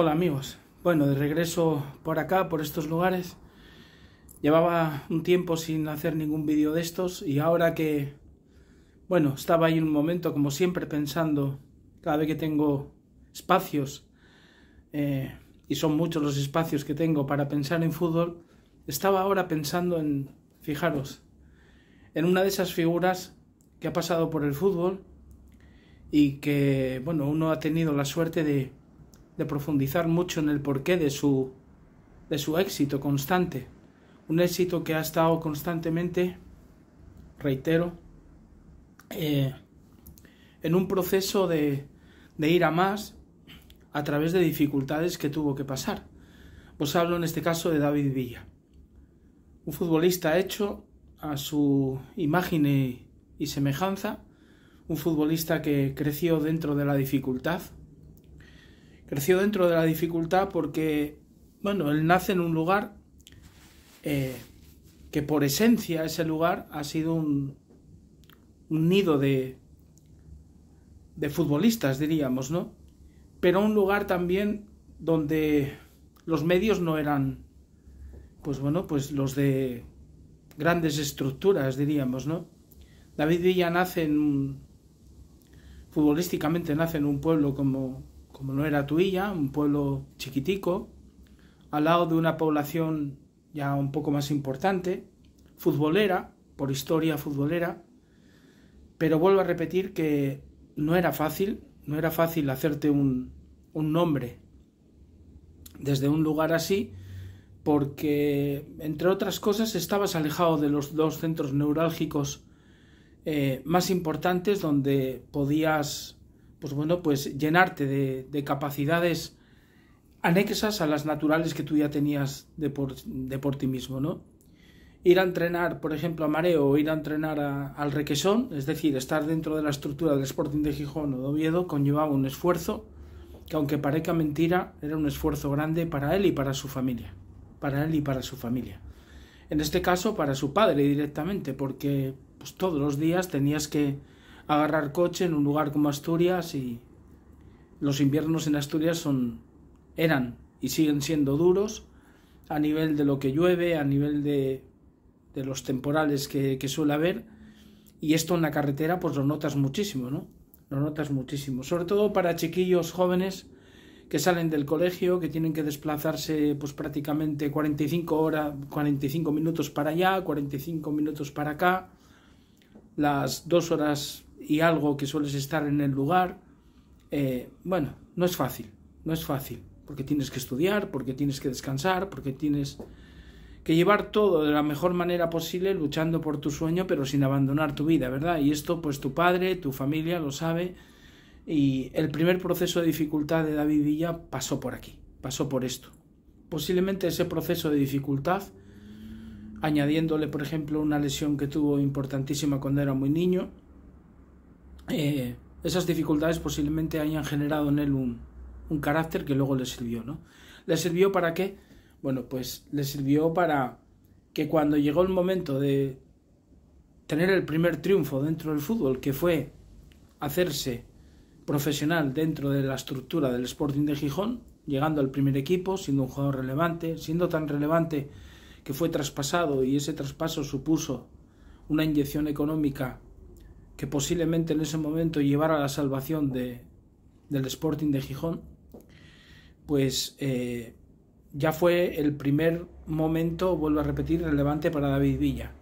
Hola amigos, bueno, de regreso por acá, por estos lugares. Llevaba un tiempo sin hacer ningún vídeo de estos y ahora que, bueno, estaba ahí un momento como siempre pensando, cada vez que tengo espacios, eh, y son muchos los espacios que tengo para pensar en fútbol, estaba ahora pensando en, fijaros, en una de esas figuras que ha pasado por el fútbol y que, bueno, uno ha tenido la suerte de de profundizar mucho en el porqué de su, de su éxito constante. Un éxito que ha estado constantemente, reitero, eh, en un proceso de, de ir a más a través de dificultades que tuvo que pasar. Os hablo en este caso de David Villa, un futbolista hecho a su imagen y semejanza, un futbolista que creció dentro de la dificultad, creció dentro de la dificultad porque, bueno, él nace en un lugar eh, que por esencia ese lugar ha sido un, nido de, de futbolistas, diríamos, ¿no? Pero un lugar también donde los medios no eran, pues bueno, pues los de grandes estructuras, diríamos, ¿no? David Villa nace en, futbolísticamente nace en un pueblo como como no era Tuilla, un pueblo chiquitico, al lado de una población ya un poco más importante, futbolera, por historia futbolera, pero vuelvo a repetir que no era fácil, no era fácil hacerte un, nombre desde un lugar así, porque, entre otras cosas, estabas alejado de los dos centros neurálgicos eh, más importantes donde podías pues bueno, pues llenarte de, capacidades anexas a las naturales que tú ya tenías de por, ti mismo, ¿no? Ir a entrenar, por ejemplo, a Mareo o ir a entrenar al Requesón, es decir, estar dentro de la estructura del Sporting de Gijón o de Oviedo, conllevaba un esfuerzo que aunque parezca mentira, era un esfuerzo grande para él y para su familia. Para él y para su familia. En este caso, para su padre directamente, porque pues, todos los días tenías que agarrar coche en un lugar como Asturias y los inviernos en Asturias son eran y siguen siendo duros a nivel de lo que llueve, a nivel de, de los temporales que, suele haber y esto en la carretera pues lo notas muchísimo, ¿no? Lo notas muchísimo, sobre todo para chiquillos jóvenes que salen del colegio, que tienen que desplazarse pues prácticamente 45 horas, 45 minutos para allá, 45 minutos para acá, las dos horas y algo que sueles estar en el lugar, eh, bueno, no es fácil, no es fácil, porque tienes que estudiar, porque tienes que descansar, porque tienes que llevar todo de la mejor manera posible, luchando por tu sueño, pero sin abandonar tu vida, ¿verdad? Y esto, pues tu padre, tu familia lo sabe, y el primer proceso de dificultad de David Villa pasó por aquí, pasó por esto. Posiblemente ese proceso de dificultad, añadiéndole, por ejemplo, una lesión que tuvo importantísima cuando era muy niño, eh, esas dificultades posiblemente hayan generado en él un, un carácter que luego le sirvió, ¿no? ¿Le sirvió para qué? Bueno, pues le sirvió para que cuando llegó el momento de tener el primer triunfo dentro del fútbol, que fue hacerse profesional dentro de la estructura del Sporting de Gijón, llegando al primer equipo, siendo un jugador relevante, siendo tan relevante que fue traspasado y ese traspaso supuso una inyección económica que posiblemente en ese momento llevara a la salvación del Sporting de Gijón, pues eh, ya fue el primer momento, vuelvo a repetir, relevante para David Villa.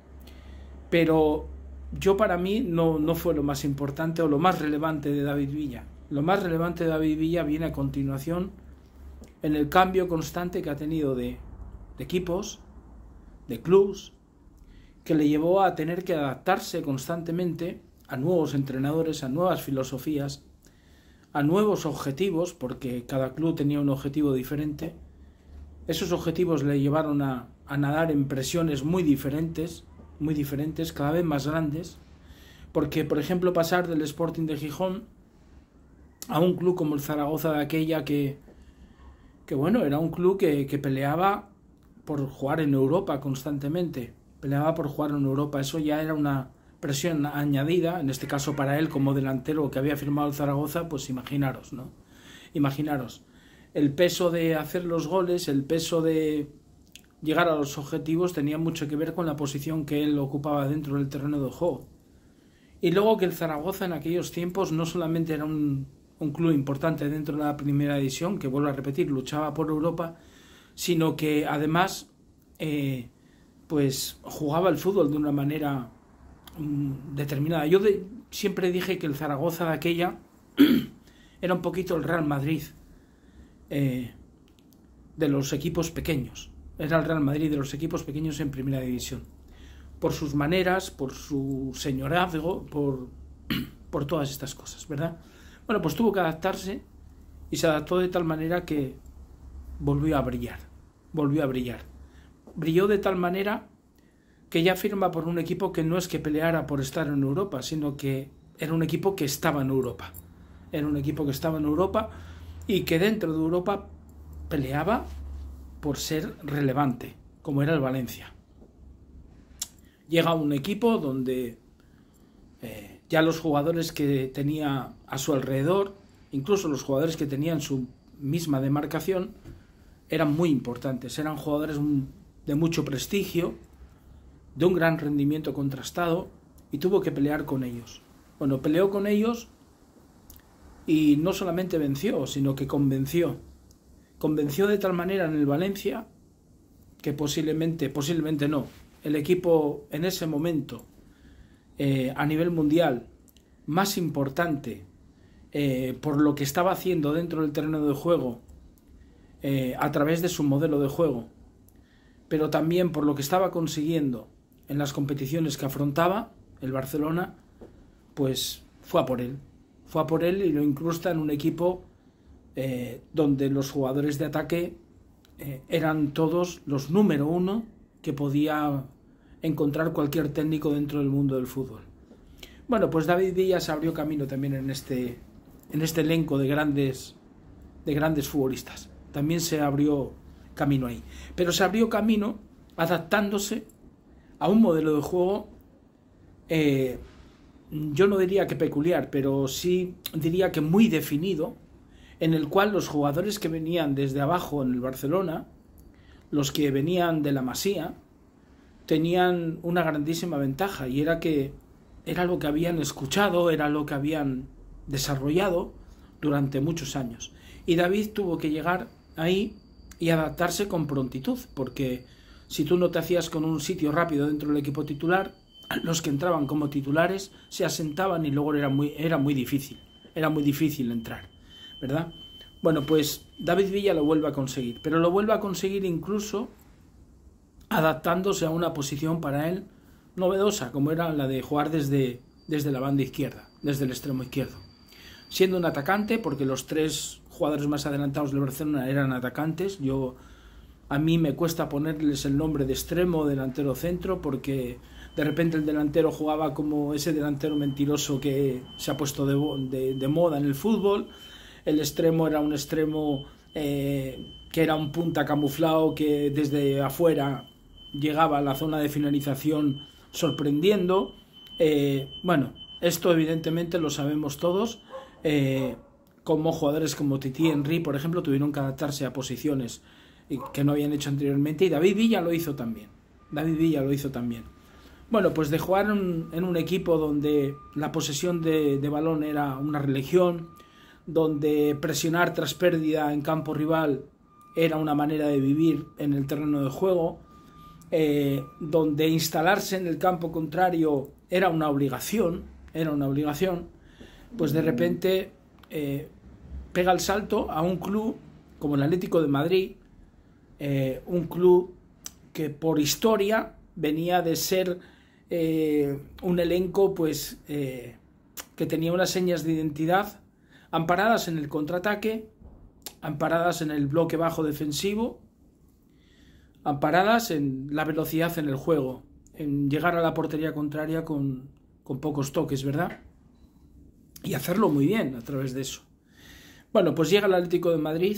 Pero yo para mí no, fue lo más importante o lo más relevante de David Villa. Lo más relevante de David Villa viene a continuación en el cambio constante que ha tenido de, de equipos, de clubs, que le llevó a tener que adaptarse constantemente a nuevos entrenadores, a nuevas filosofías, a nuevos objetivos, porque cada club tenía un objetivo diferente. Esos objetivos le llevaron a, a nadar en presiones muy diferentes, muy diferentes, cada vez más grandes, porque por ejemplo pasar del Sporting de Gijón a un club como el Zaragoza de aquella que, que bueno, era un club que peleaba por jugar en Europa constantemente, peleaba por jugar en Europa, eso ya era una, presión añadida, en este caso para él como delantero que había firmado el Zaragoza, pues imaginaros, ¿no? Imaginaros el peso de hacer los goles, el peso de llegar a los objetivos tenía mucho que ver con la posición que él ocupaba dentro del terreno de juego. Y luego que el Zaragoza en aquellos tiempos no solamente era un, club importante dentro de la primera edición, que vuelvo a repetir, luchaba por Europa, sino que además eh, pues jugaba el fútbol de una manera Mm, determinada. Yo siempre dije que el Zaragoza de aquella era un poquito el Real Madrid eh, de los equipos pequeños. Era el Real Madrid de los equipos pequeños en primera división. Por sus maneras, por su señorazgo, por, por todas estas cosas, ¿verdad? Bueno, pues tuvo que adaptarse y se adaptó de tal manera que volvió a brillar. Volvió a brillar. Brilló de tal manera que ya firma por un equipo que no es que peleara por estar en Europa, sino que era un equipo que estaba en Europa. Era un equipo que estaba en Europa y que dentro de Europa peleaba por ser relevante, como era el Valencia. Llega un equipo donde eh, ya los jugadores que tenía a su alrededor, incluso los jugadores que tenían su misma demarcación, eran muy importantes, eran jugadores de mucho prestigio de un gran rendimiento contrastado y tuvo que pelear con ellos. Bueno, peleó con ellos y no solamente venció, sino que convenció. Convenció de tal manera en el Valencia que posiblemente, posiblemente no, el equipo en ese momento eh, a nivel mundial más importante eh, por lo que estaba haciendo dentro del terreno de juego eh, a través de su modelo de juego, pero también por lo que estaba consiguiendo en las competiciones que afrontaba el Barcelona, pues fue a por él. Fue a por él y lo incrusta en un equipo eh, donde los jugadores de ataque eh, eran todos los número uno que podía encontrar cualquier técnico dentro del mundo del fútbol. Bueno, pues David se abrió camino también en este, en este elenco de grandes, de grandes futbolistas. También se abrió camino ahí. Pero se abrió camino adaptándose a un modelo de juego, eh, yo no diría que peculiar, pero sí diría que muy definido, en el cual los jugadores que venían desde abajo en el Barcelona, los que venían de la Masía, tenían una grandísima ventaja y era que era lo que habían escuchado, era lo que habían desarrollado durante muchos años. Y David tuvo que llegar ahí y adaptarse con prontitud, porque si tú no te hacías con un sitio rápido dentro del equipo titular, los que entraban como titulares se asentaban y luego era muy, era muy difícil, era muy difícil entrar, ¿verdad? Bueno, pues David Villa lo vuelve a conseguir, pero lo vuelve a conseguir incluso adaptándose a una posición para él novedosa, como era la de jugar desde, desde la banda izquierda, desde el extremo izquierdo. Siendo un atacante, porque los tres jugadores más adelantados del Barcelona eran atacantes, yo a mí me cuesta ponerles el nombre de extremo, delantero centro, porque de repente el delantero jugaba como ese delantero mentiroso que se ha puesto de, moda en el fútbol. El extremo era un extremo eh, que era un punta camuflado que desde afuera llegaba a la zona de finalización sorprendiendo. Eh, bueno, esto evidentemente lo sabemos todos. Eh, como jugadores como Titi Henry, por ejemplo, tuvieron que adaptarse a posiciones que no habían hecho anteriormente, y David Villa lo hizo también. David Villa lo hizo también. Bueno, pues de jugar en, un equipo donde la posesión de, balón era una religión, donde presionar tras pérdida en campo rival era una manera de vivir en el terreno de juego, eh, donde instalarse en el campo contrario era una obligación, era una obligación, pues de repente eh, pega el salto a un club como el Atlético de Madrid, eh, un club que por historia venía de ser eh, un elenco pues eh, que tenía unas señas de identidad amparadas en el contraataque, amparadas en el bloque bajo defensivo, amparadas en la velocidad en el juego, en llegar a la portería contraria con, con pocos toques, ¿verdad? Y hacerlo muy bien a través de eso. Bueno, pues llega el Atlético de Madrid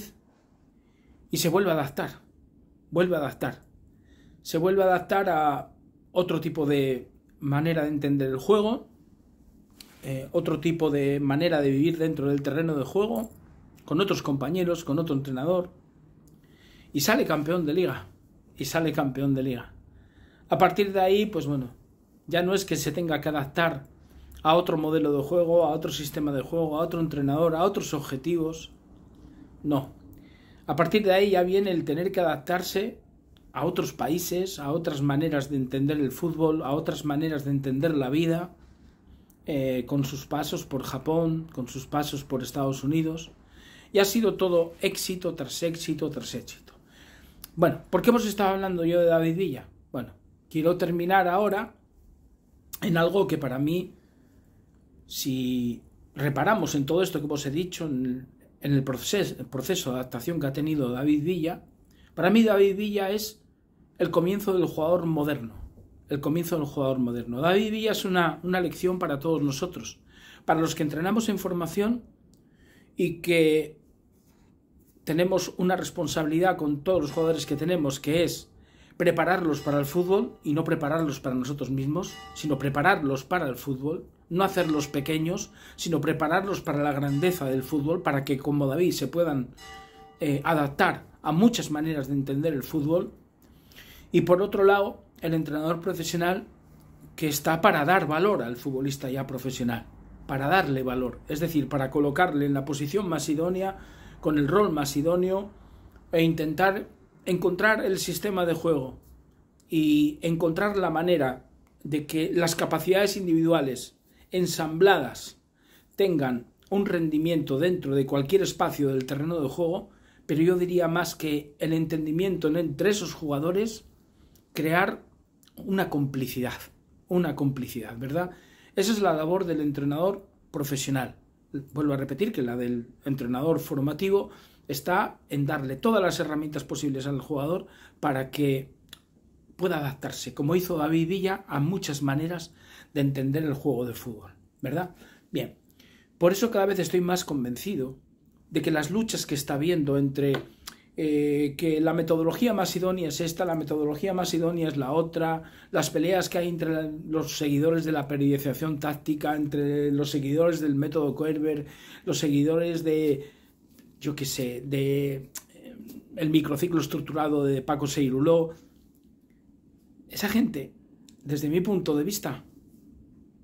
y se vuelve a adaptar vuelve a adaptar. Se vuelve a adaptar a otro tipo de manera de entender el juego, eh, otro tipo de manera de vivir dentro del terreno de juego, con otros compañeros, con otro entrenador. Y sale campeón de liga. Y sale campeón de liga. A partir de ahí, pues bueno, ya no es que se tenga que adaptar a otro modelo de juego, a otro sistema de juego, a otro entrenador, a otros objetivos. No, a partir de ahí ya viene el tener que adaptarse a otros países, a otras maneras de entender el fútbol, a otras maneras de entender la vida, eh, con sus pasos por Japón, con sus pasos por Estados Unidos. Y ha sido todo éxito tras éxito tras éxito. Bueno, ¿por qué hemos estado hablando yo de David Villa? Bueno, quiero terminar ahora en algo que para mí, si reparamos en todo esto que os he dicho, en en el proceso, de adaptación que ha tenido David Villa, para mí David Villa es el comienzo del jugador moderno. El comienzo del jugador moderno. David Villa es una, una lección para todos nosotros, para los que entrenamos en formación y que tenemos una responsabilidad con todos los jugadores que tenemos, que es prepararlos para el fútbol y no prepararlos para nosotros mismos, sino prepararlos para el fútbol, no hacerlos pequeños, sino prepararlos para la grandeza del fútbol, para que como David se puedan eh, adaptar a muchas maneras de entender el fútbol. Y por otro lado, el entrenador profesional que está para dar valor al futbolista ya profesional, para darle valor, es decir, para colocarle en la posición más idónea, con el rol más idóneo e intentar encontrar el sistema de juego y encontrar la manera de que las capacidades individuales ensambladas tengan un rendimiento dentro de cualquier espacio del terreno de juego, pero yo diría más que el entendimiento entre esos jugadores, crear una complicidad, una complicidad, ¿verdad? Esa es la labor del entrenador profesional. Vuelvo a repetir que la del entrenador formativo está en darle todas las herramientas posibles al jugador para que pueda adaptarse, como hizo David Villa, a muchas maneras de entender el juego de fútbol, ¿verdad? Bien, por eso cada vez estoy más convencido de que las luchas que está habiendo entre eh, que la metodología más idónea es esta, la metodología más idónea es la otra, las peleas que hay entre los seguidores de la periodización táctica, entre los seguidores del método Kerber, los seguidores de yo qué sé, de eh, el microciclo estructurado de Paco Seiruló. Esa gente, desde mi punto de vista,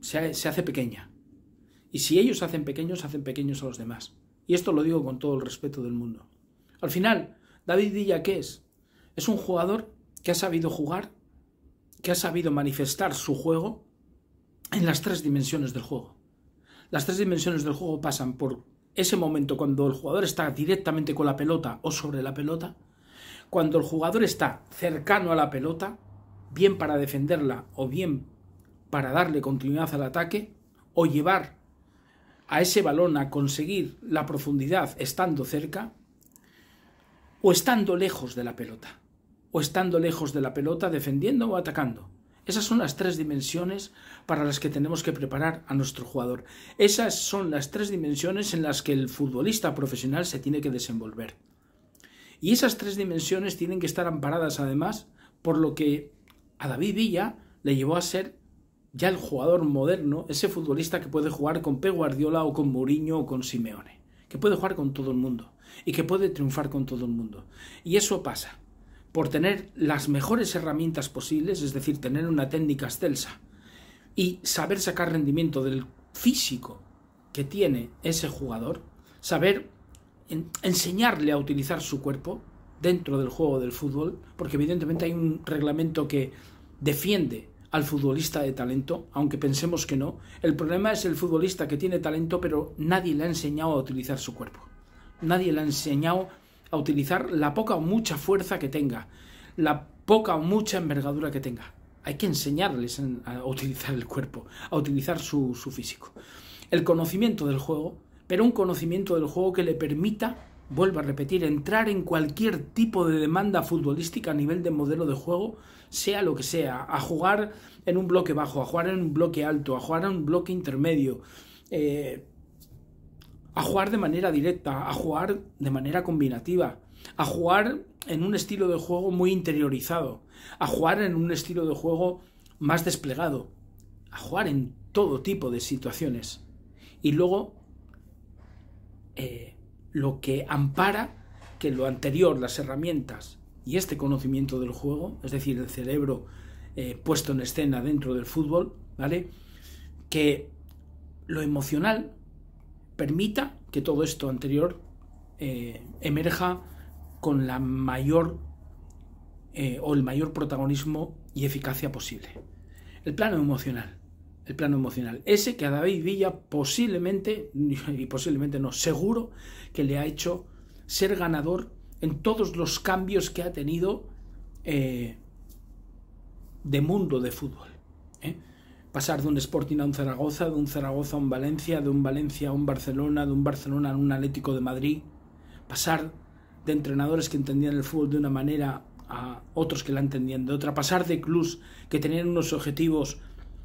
se, hace pequeña. Y si ellos hacen pequeños, hacen pequeños a los demás. Y esto lo digo con todo el respeto del mundo. Al final, David Villa, ¿qué es? Es un jugador que ha sabido jugar, que ha sabido manifestar su juego en las tres dimensiones del juego. Las tres dimensiones del juego pasan por ese momento cuando el jugador está directamente con la pelota o sobre la pelota, cuando el jugador está cercano a la pelota, bien para defenderla o bien para darle continuidad al ataque, o llevar a ese balón a conseguir la profundidad estando cerca, o estando lejos de la pelota, o estando lejos de la pelota defendiendo o atacando. Esas son las tres dimensiones para las que tenemos que preparar a nuestro jugador. Esas son las tres dimensiones en las que el futbolista profesional se tiene que desenvolver. Y esas tres dimensiones tienen que estar amparadas además por lo que a David Villa le llevó a ser ya el jugador moderno, ese futbolista que puede jugar con P. Guardiola o con Mourinho o con Simeone, que puede jugar con todo el mundo y que puede triunfar con todo el mundo. Y eso pasa por tener las mejores herramientas posibles, es decir, tener una técnica excelsa y saber sacar rendimiento del físico que tiene ese jugador, saber enseñarle a utilizar su cuerpo dentro del juego del fútbol, porque evidentemente hay un reglamento que defiende al futbolista de talento, aunque pensemos que no. El problema es el futbolista que tiene talento, pero nadie le ha enseñado a utilizar su cuerpo. Nadie le ha enseñado a utilizar la poca o mucha fuerza que tenga, la poca o mucha envergadura que tenga. Hay que enseñarles a utilizar el cuerpo, a utilizar su, físico. El conocimiento del juego, pero un conocimiento del juego que le permita, vuelvo a repetir, entrar en cualquier tipo de demanda futbolística a nivel de modelo de juego, sea lo que sea, a jugar en un bloque bajo, a jugar en un bloque alto, a jugar en un bloque intermedio. Eh, a jugar de manera directa, a jugar de manera combinativa, a jugar en un estilo de juego muy interiorizado, a jugar en un estilo de juego más desplegado, a jugar en todo tipo de situaciones. Y luego, eh, lo que ampara que lo anterior, las herramientas y este conocimiento del juego, es decir, el cerebro eh, puesto en escena dentro del fútbol, ¿vale? Que lo emocional permita que todo esto anterior eh, emerja con la mayor eh, o el mayor protagonismo y eficacia posible. El plano emocional. El plano emocional. Ese que a David Villa posiblemente, y posiblemente no, seguro que le ha hecho ser ganador en todos los cambios que ha tenido eh, de mundo de fútbol pasar de un Sporting a un Zaragoza, de un Zaragoza a un Valencia, de un Valencia a un Barcelona, de un Barcelona a un Atlético de Madrid, pasar de entrenadores que entendían el fútbol de una manera a otros que la entendían de otra, pasar de clubs que tenían unos objetivos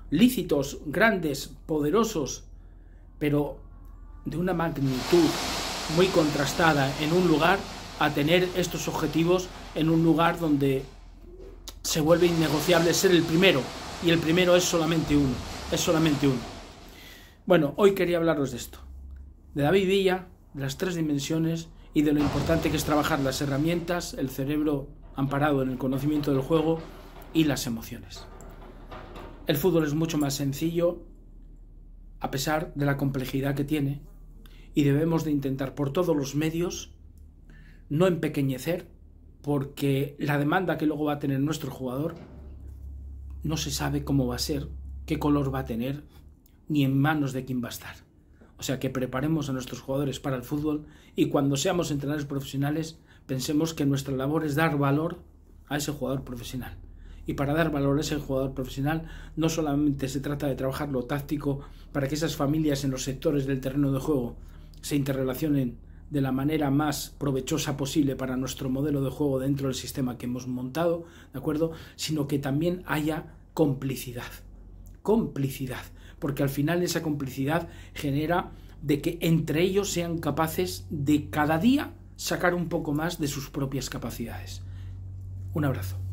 lícitos, grandes, poderosos, pero de una magnitud muy contrastada en un lugar a tener estos objetivos en un lugar donde se vuelve innegociable ser el primero, y el primero es solamente uno, es solamente uno. Bueno, hoy quería hablaros de esto, de David Villa, de las tres dimensiones y de lo importante que es trabajar las herramientas, el cerebro amparado en el conocimiento del juego y las emociones. El fútbol es mucho más sencillo a pesar de la complejidad que tiene y debemos de intentar por todos los medios no empequeñecer porque la demanda que luego va a tener nuestro jugador no se sabe cómo va a ser, qué color va a tener, ni en manos de quién va a estar. O sea que preparemos a nuestros jugadores para el fútbol y cuando seamos entrenadores profesionales pensemos que nuestra labor es dar valor a ese jugador profesional. Y para dar valor a ese jugador profesional no solamente se trata de trabajar lo táctico para que esas familias en los sectores del terreno de juego se interrelacionen de la manera más provechosa posible para nuestro modelo de juego dentro del sistema que hemos montado, ¿de acuerdo? Sino que también haya complicidad. Complicidad. Porque al final esa complicidad genera de que entre ellos sean capaces de cada día sacar un poco más de sus propias capacidades. Un abrazo.